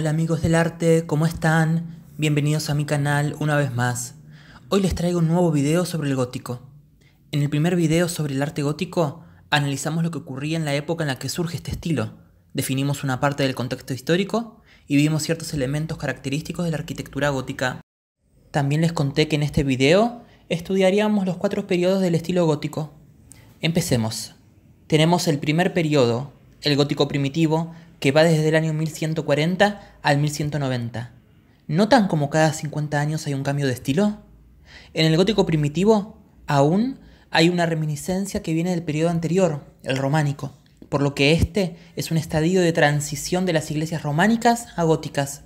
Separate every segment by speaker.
Speaker 1: Hola amigos del arte, ¿cómo están? Bienvenidos a mi canal una vez más. Hoy les traigo un nuevo video sobre el gótico. En el primer video sobre el arte gótico, analizamos lo que ocurría en la época en la que surge este estilo, definimos una parte del contexto histórico y vimos ciertos elementos característicos de la arquitectura gótica. También les conté que en este video estudiaríamos los cuatro periodos del estilo gótico. Empecemos. Tenemos el primer periodo, el gótico primitivo, que va desde el año 1140 al 1190. tan como cada 50 años hay un cambio de estilo? En el gótico primitivo, aún hay una reminiscencia que viene del periodo anterior, el románico, por lo que este es un estadio de transición de las iglesias románicas a góticas.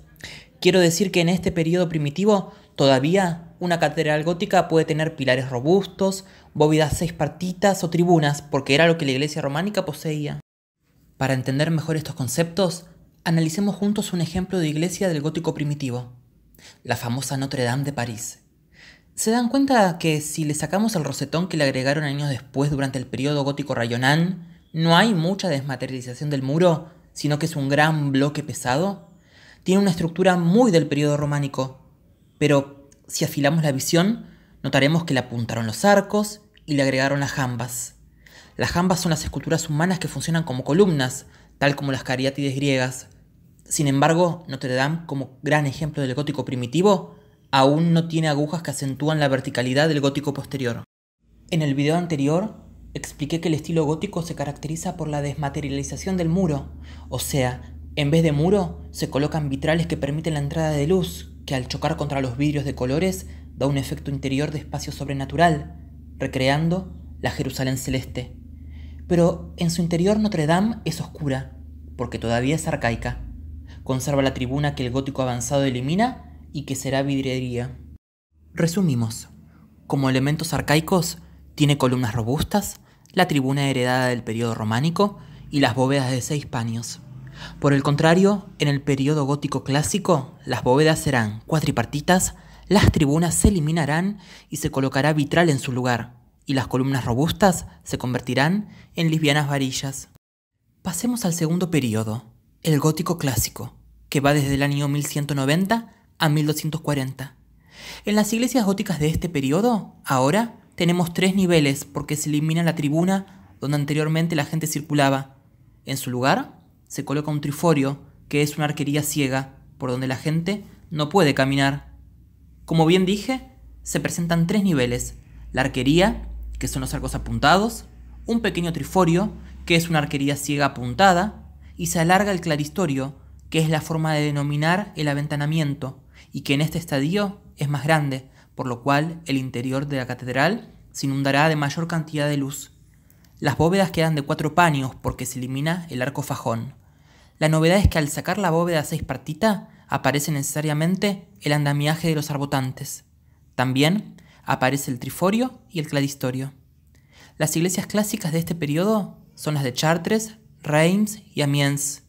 Speaker 1: Quiero decir que en este periodo primitivo todavía una catedral gótica puede tener pilares robustos, bóvedas seis partitas o tribunas, porque era lo que la iglesia románica poseía. Para entender mejor estos conceptos, analicemos juntos un ejemplo de iglesia del gótico primitivo, la famosa Notre Dame de París. ¿Se dan cuenta que si le sacamos el rosetón que le agregaron años después durante el periodo gótico rayonán, no hay mucha desmaterialización del muro, sino que es un gran bloque pesado? Tiene una estructura muy del periodo románico, pero si afilamos la visión, notaremos que le apuntaron los arcos y le agregaron las jambas. Las jambas son las esculturas humanas que funcionan como columnas, tal como las cariátides griegas. Sin embargo, Notre Dame, como gran ejemplo del gótico primitivo, aún no tiene agujas que acentúan la verticalidad del gótico posterior. En el video anterior, expliqué que el estilo gótico se caracteriza por la desmaterialización del muro, o sea, en vez de muro, se colocan vitrales que permiten la entrada de luz, que al chocar contra los vidrios de colores da un efecto interior de espacio sobrenatural, recreando la Jerusalén celeste pero en su interior Notre Dame es oscura, porque todavía es arcaica. Conserva la tribuna que el gótico avanzado elimina y que será vidriería. Resumimos. Como elementos arcaicos, tiene columnas robustas, la tribuna heredada del periodo románico y las bóvedas de seis paños. Por el contrario, en el periodo gótico clásico, las bóvedas serán cuatripartitas, las tribunas se eliminarán y se colocará vitral en su lugar, y las columnas robustas se convertirán en livianas varillas. Pasemos al segundo periodo, el gótico clásico, que va desde el año 1190 a 1240. En las iglesias góticas de este periodo, ahora, tenemos tres niveles porque se elimina la tribuna donde anteriormente la gente circulaba. En su lugar, se coloca un triforio, que es una arquería ciega, por donde la gente no puede caminar. Como bien dije, se presentan tres niveles, la arquería, que son los arcos apuntados, un pequeño triforio, que es una arquería ciega apuntada, y se alarga el claristorio, que es la forma de denominar el aventanamiento, y que en este estadio es más grande, por lo cual el interior de la catedral se inundará de mayor cantidad de luz. Las bóvedas quedan de cuatro paños porque se elimina el arco fajón. La novedad es que al sacar la bóveda seis partita, aparece necesariamente el andamiaje de los arbotantes. También aparece el triforio y el claristorio. Las iglesias clásicas de este periodo son las de Chartres, Reims y Amiens.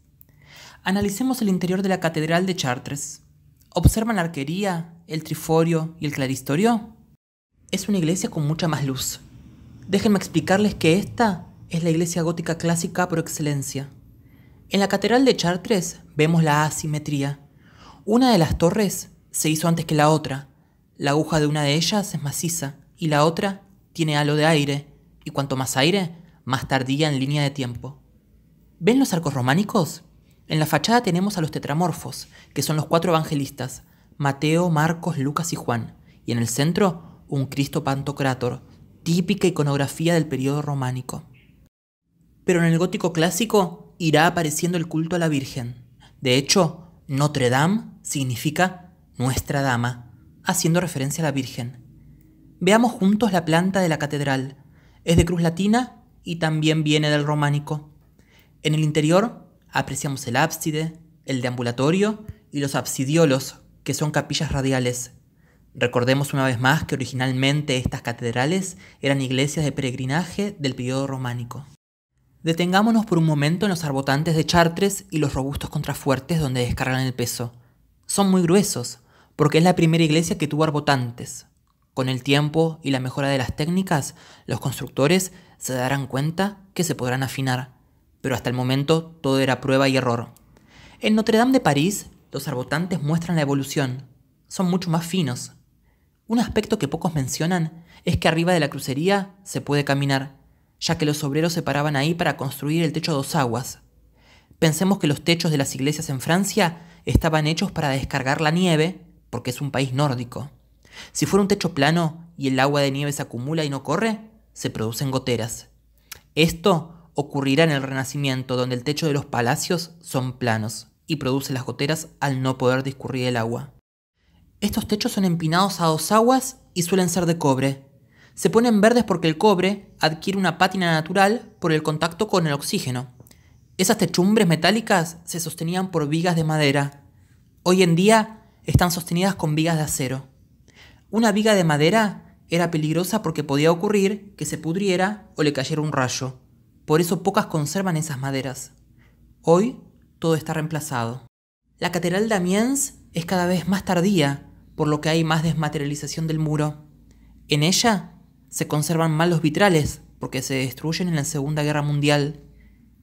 Speaker 1: Analicemos el interior de la Catedral de Chartres. ¿Observan la arquería, el triforio y el claristorio? Es una iglesia con mucha más luz. Déjenme explicarles que esta es la iglesia gótica clásica por excelencia. En la Catedral de Chartres vemos la asimetría. Una de las torres se hizo antes que la otra, la aguja de una de ellas es maciza y la otra tiene halo de aire, y cuanto más aire, más tardía en línea de tiempo. ¿Ven los arcos románicos? En la fachada tenemos a los tetramorfos, que son los cuatro evangelistas, Mateo, Marcos, Lucas y Juan, y en el centro un Cristo Pantocrátor, típica iconografía del periodo románico. Pero en el gótico clásico irá apareciendo el culto a la Virgen. De hecho, Notre Dame significa Nuestra Dama, haciendo referencia a la Virgen. Veamos juntos la planta de la catedral. Es de cruz latina y también viene del románico. En el interior apreciamos el ábside, el deambulatorio y los absidiolos, que son capillas radiales. Recordemos una vez más que originalmente estas catedrales eran iglesias de peregrinaje del periodo románico. Detengámonos por un momento en los arbotantes de Chartres y los robustos contrafuertes donde descargan el peso. Son muy gruesos, porque es la primera iglesia que tuvo arbotantes. Con el tiempo y la mejora de las técnicas, los constructores se darán cuenta que se podrán afinar, pero hasta el momento todo era prueba y error. En Notre Dame de París, los arbotantes muestran la evolución, son mucho más finos. Un aspecto que pocos mencionan es que arriba de la crucería se puede caminar, ya que los obreros se paraban ahí para construir el techo dos aguas. Pensemos que los techos de las iglesias en Francia estaban hechos para descargar la nieve porque es un país nórdico. Si fuera un techo plano y el agua de nieve se acumula y no corre, se producen goteras. Esto ocurrirá en el Renacimiento, donde el techo de los palacios son planos y produce las goteras al no poder discurrir el agua. Estos techos son empinados a dos aguas y suelen ser de cobre. Se ponen verdes porque el cobre adquiere una pátina natural por el contacto con el oxígeno. Esas techumbres metálicas se sostenían por vigas de madera. Hoy en día están sostenidas con vigas de acero. Una viga de madera era peligrosa porque podía ocurrir que se pudriera o le cayera un rayo. Por eso pocas conservan esas maderas. Hoy todo está reemplazado. La catedral de Amiens es cada vez más tardía, por lo que hay más desmaterialización del muro. En ella se conservan mal los vitrales porque se destruyen en la Segunda Guerra Mundial.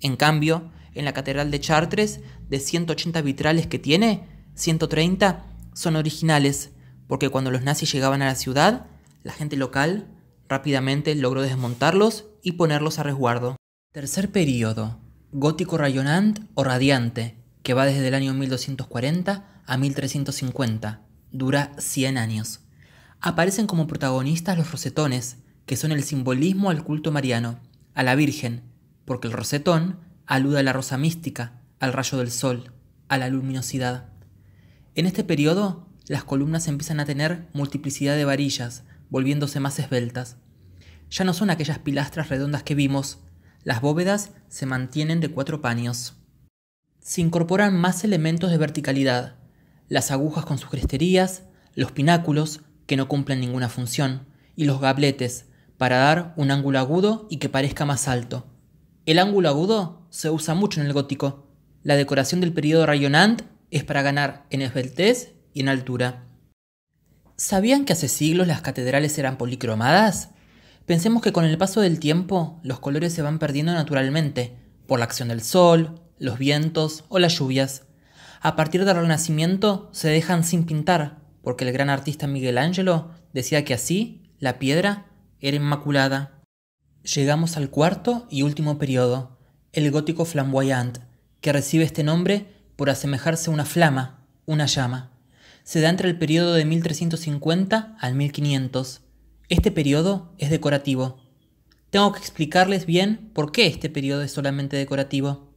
Speaker 1: En cambio, en la catedral de Chartres, de 180 vitrales que tiene, 130 son originales porque cuando los nazis llegaban a la ciudad, la gente local rápidamente logró desmontarlos y ponerlos a resguardo. Tercer período, gótico rayonant o radiante, que va desde el año 1240 a 1350, dura 100 años. Aparecen como protagonistas los rosetones, que son el simbolismo al culto mariano, a la Virgen, porque el rosetón alude a la rosa mística, al rayo del sol, a la luminosidad. En este periodo, las columnas empiezan a tener multiplicidad de varillas, volviéndose más esbeltas. Ya no son aquellas pilastras redondas que vimos, las bóvedas se mantienen de cuatro paños. Se incorporan más elementos de verticalidad, las agujas con sus cresterías, los pináculos, que no cumplen ninguna función, y los gabletes, para dar un ángulo agudo y que parezca más alto. El ángulo agudo se usa mucho en el gótico. La decoración del periodo Rayonant es para ganar en esbeltez y en altura. ¿Sabían que hace siglos las catedrales eran policromadas? Pensemos que con el paso del tiempo los colores se van perdiendo naturalmente, por la acción del sol, los vientos o las lluvias. A partir del Renacimiento se dejan sin pintar, porque el gran artista Miguel Ángelo decía que así la piedra era inmaculada. Llegamos al cuarto y último periodo, el gótico flamboyant, que recibe este nombre por asemejarse a una flama, una llama. Se da entre el periodo de 1350 al 1500. Este periodo es decorativo. Tengo que explicarles bien por qué este periodo es solamente decorativo.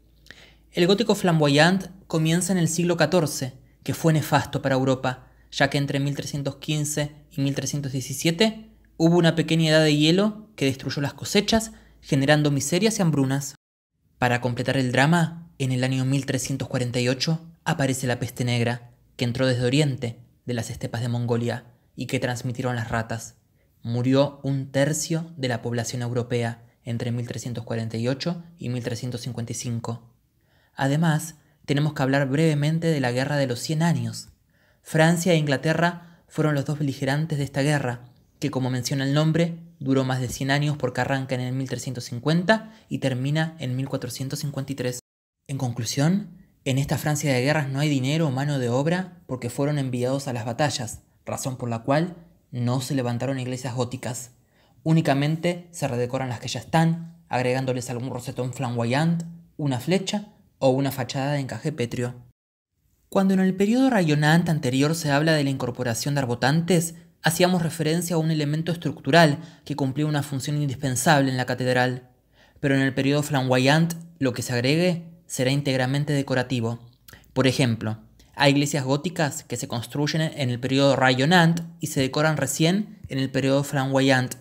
Speaker 1: El gótico flamboyant comienza en el siglo XIV, que fue nefasto para Europa, ya que entre 1315 y 1317 hubo una pequeña edad de hielo que destruyó las cosechas, generando miserias y hambrunas. Para completar el drama, en el año 1348 aparece la peste negra, que entró desde Oriente, de las estepas de Mongolia, y que transmitieron las ratas. Murió un tercio de la población europea entre 1348 y 1355. Además, tenemos que hablar brevemente de la Guerra de los Cien Años. Francia e Inglaterra fueron los dos beligerantes de esta guerra, que como menciona el nombre, duró más de 100 años porque arranca en el 1350 y termina en 1453. En conclusión, en esta Francia de guerras no hay dinero o mano de obra porque fueron enviados a las batallas, razón por la cual no se levantaron iglesias góticas. Únicamente se redecoran las que ya están, agregándoles algún rosetón flamboyant, una flecha o una fachada de encaje pétreo. Cuando en el periodo rayonante anterior se habla de la incorporación de arbotantes, hacíamos referencia a un elemento estructural que cumplía una función indispensable en la catedral. Pero en el periodo flamboyant, lo que se agregue será íntegramente decorativo. Por ejemplo, hay iglesias góticas que se construyen en el periodo Rayonnant y se decoran recién en el periodo Flamboyant.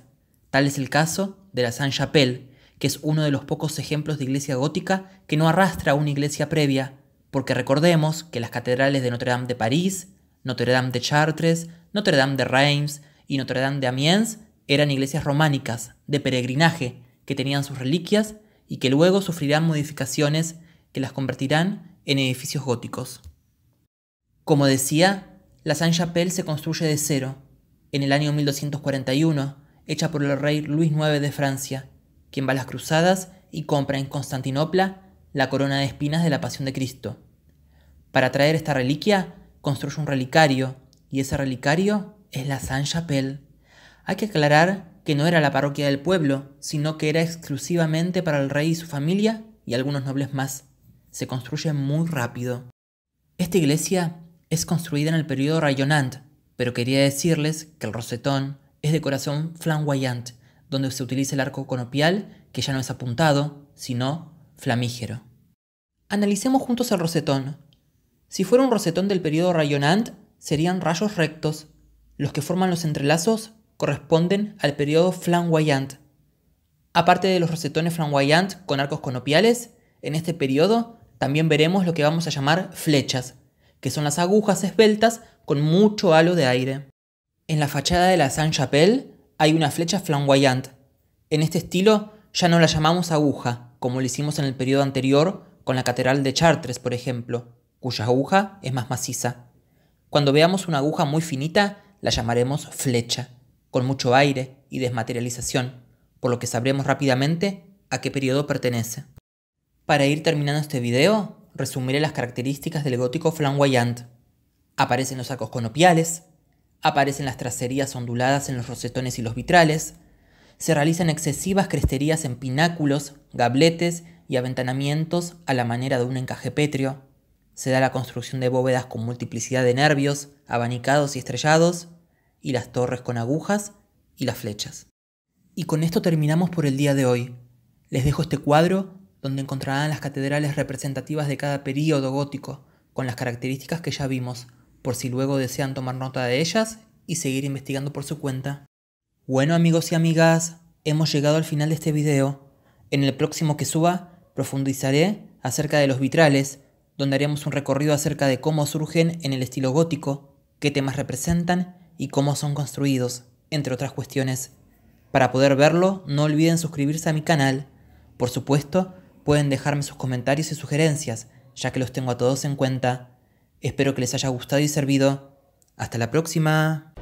Speaker 1: Tal es el caso de la Saint-Chapelle, que es uno de los pocos ejemplos de iglesia gótica que no arrastra una iglesia previa, porque recordemos que las catedrales de Notre Dame de París, Notre Dame de Chartres, Notre Dame de Reims y Notre Dame de Amiens eran iglesias románicas, de peregrinaje, que tenían sus reliquias y que luego sufrirán modificaciones que las convertirán en edificios góticos. Como decía, la Saint-Chapelle se construye de cero, en el año 1241, hecha por el rey Luis IX de Francia, quien va a las cruzadas y compra en Constantinopla la corona de espinas de la Pasión de Cristo. Para traer esta reliquia, construye un relicario, y ese relicario es la Saint-Chapelle. Hay que aclarar que no era la parroquia del pueblo, sino que era exclusivamente para el rey y su familia y algunos nobles más se construye muy rápido. Esta iglesia es construida en el periodo Rayonant, pero quería decirles que el rosetón es de corazón flamboyant, donde se utiliza el arco conopial, que ya no es apuntado, sino flamígero. Analicemos juntos el rosetón. Si fuera un rosetón del periodo Rayonant, serían rayos rectos. Los que forman los entrelazos corresponden al periodo flamboyant. Aparte de los rosetones flamboyant con arcos conopiales, en este periodo también veremos lo que vamos a llamar flechas, que son las agujas esbeltas con mucho halo de aire. En la fachada de la saint chapelle hay una flecha flamboyante. En este estilo ya no la llamamos aguja, como lo hicimos en el periodo anterior con la Catedral de Chartres, por ejemplo, cuya aguja es más maciza. Cuando veamos una aguja muy finita, la llamaremos flecha, con mucho aire y desmaterialización, por lo que sabremos rápidamente a qué periodo pertenece. Para ir terminando este video, resumiré las características del gótico flamboyant. Aparecen los sacos conopiales, aparecen las tracerías onduladas en los rosetones y los vitrales, se realizan excesivas cresterías en pináculos, gabletes y aventanamientos a la manera de un encaje pétreo, se da la construcción de bóvedas con multiplicidad de nervios, abanicados y estrellados, y las torres con agujas y las flechas. Y con esto terminamos por el día de hoy. Les dejo este cuadro donde encontrarán las catedrales representativas de cada período gótico, con las características que ya vimos, por si luego desean tomar nota de ellas y seguir investigando por su cuenta. Bueno amigos y amigas, hemos llegado al final de este video. En el próximo que suba, profundizaré acerca de los vitrales, donde haremos un recorrido acerca de cómo surgen en el estilo gótico, qué temas representan y cómo son construidos, entre otras cuestiones. Para poder verlo, no olviden suscribirse a mi canal. Por supuesto, Pueden dejarme sus comentarios y sugerencias, ya que los tengo a todos en cuenta. Espero que les haya gustado y servido. Hasta la próxima.